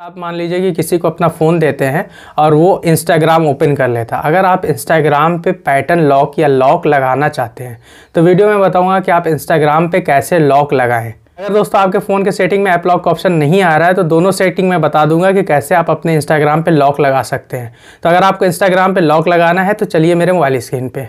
आप मान लीजिए कि किसी को अपना फ़ोन देते हैं और वो इंस्टाग्राम ओपन कर लेता अगर आप इंस्टाग्राम पे पैटर्न लॉक या लॉक लगाना चाहते हैं तो वीडियो में बताऊंगा कि आप इंस्टाग्राम पे कैसे लॉक लगाएं अगर दोस्तों आपके फ़ोन के सेटिंग में ऐप लॉक का ऑप्शन नहीं आ रहा है तो दोनों सेटिंग में बता दूंगा कि कैसे आप अपने इंस्टाग्राम पर लॉक लगा सकते हैं तो अगर आपको इंस्टाग्राम पर लॉक लगाना है तो चलिए मेरे मोबाइल स्क्रीन पर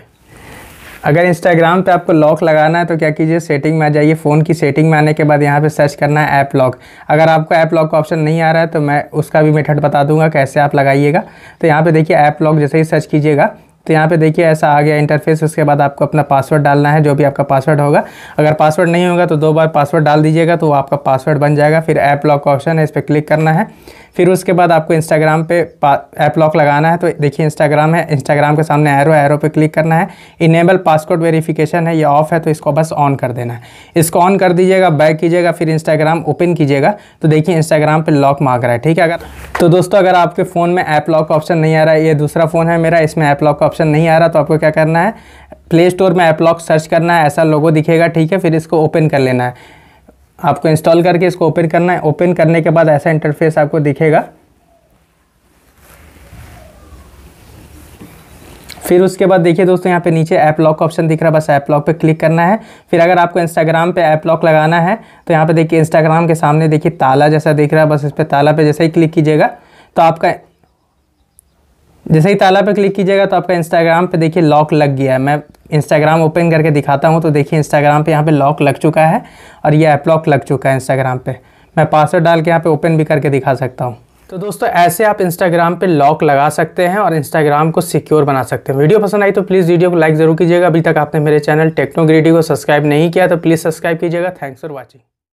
अगर इंस्टाग्राम पे आपको लॉक लगाना है तो क्या कीजिए सेटिंग में आ जाइए फ़ोन की सेटिंग में आने के बाद यहाँ पे सर्च करना है ऐप लॉक अगर आपको ऐप लॉक का ऑप्शन नहीं आ रहा है तो मैं उसका भी मेथड बता दूंगा कैसे आप लगाइएगा तो यहाँ पे देखिए ऐप लॉक जैसे ही सर्च कीजिएगा तो यहाँ पे देखिए ऐसा आ गया इंटरफेस उसके बाद आपको अपना पासवर्ड डालना है जो भी आपका पासवर्ड होगा अगर पासवर्ड नहीं होगा तो दो बार पासवर्ड डाल दीजिएगा तो वो आपका पासवर्ड बन जाएगा फिर ऐप लॉक ऑप्शन है इस पर क्लिक करना है फिर उसके बाद आपको इंस्टाग्राम पे ऐप लॉक लगाना है तो देखिए इंस्टाग्राम है इंस्टाग्राम के सामने एरो एरो पे क्लिक करना है इनेबल पासवर्ड वेरिफिकेशन है ये ऑफ है तो इसको बस ऑन कर देना है इसको ऑन कर दीजिएगा बैक कीजिएगा फिर इंस्टाग्राम ओपन कीजिएगा तो देखिए इंस्टाग्राम पर लॉक मांग रहा है ठीक है अगर तो दोस्तों अगर आपके फ़ोन में ऐप लॉक का ऑप्शन नहीं आ रहा है ये दूसरा फ़ोन है मेरा इसमें ऐप लॉक का ऑप्शन नहीं आ रहा तो आपको क्या करना है प्ले स्टोर में ऐप लॉक सर्च करना है ऐसा लोगो दिखेगा ठीक है फिर इसको ओपन कर लेना है आपको इंस्टॉल करके इसको ओपन करना है ओपन करने के बाद ऐसा इंटरफेस आपको दिखेगा फिर उसके बाद देखिए दोस्तों यहाँ पे नीचे ऐप लॉक ऑप्शन दिख रहा है बस ऐप लॉक पे क्लिक करना है फिर अगर आपको इंस्टाग्राम पे ऐप लॉक लगाना है तो यहाँ पे देखिए इंस्टाग्राम के सामने देखिए ताला जैसा दिख रहा है बस इस पर ताला पे जैसे ही क्लिक कीजिएगा तो आपका जैसे ही ताला पर क्लिक कीजिएगा तो आपका इंस्टाग्राम पे देखिए लॉक लग गया है मैं इंस्टाग्राम ओपन करके दिखाता हूँ तो देखिए इंस्टाग्राम पे यहाँ पे लॉक लग चुका है और ये ऐप लॉक लग चुका है इंस्टाग्राम पे मैं पासवर्ड डाल के यहाँ पे ओपन भी करके दिखा सकता हूँ तो दोस्तों ऐसे आप इंस्टाग्राम पे लॉक लगा सकते हैं और इंस्टाग्राम को सिक्योर बना सकते हैं वीडियो पसंद आई तो प्लीज़ वीडियो को लाइक जरूर कीजिएगा अभी तक आपने मेरे चैनल टेक्नोग्रेडी को सब्सक्राइब नहीं किया तो प्लीज़ सब्सक्राइब कीजिएगा थैंक्स फॉर वॉचिंग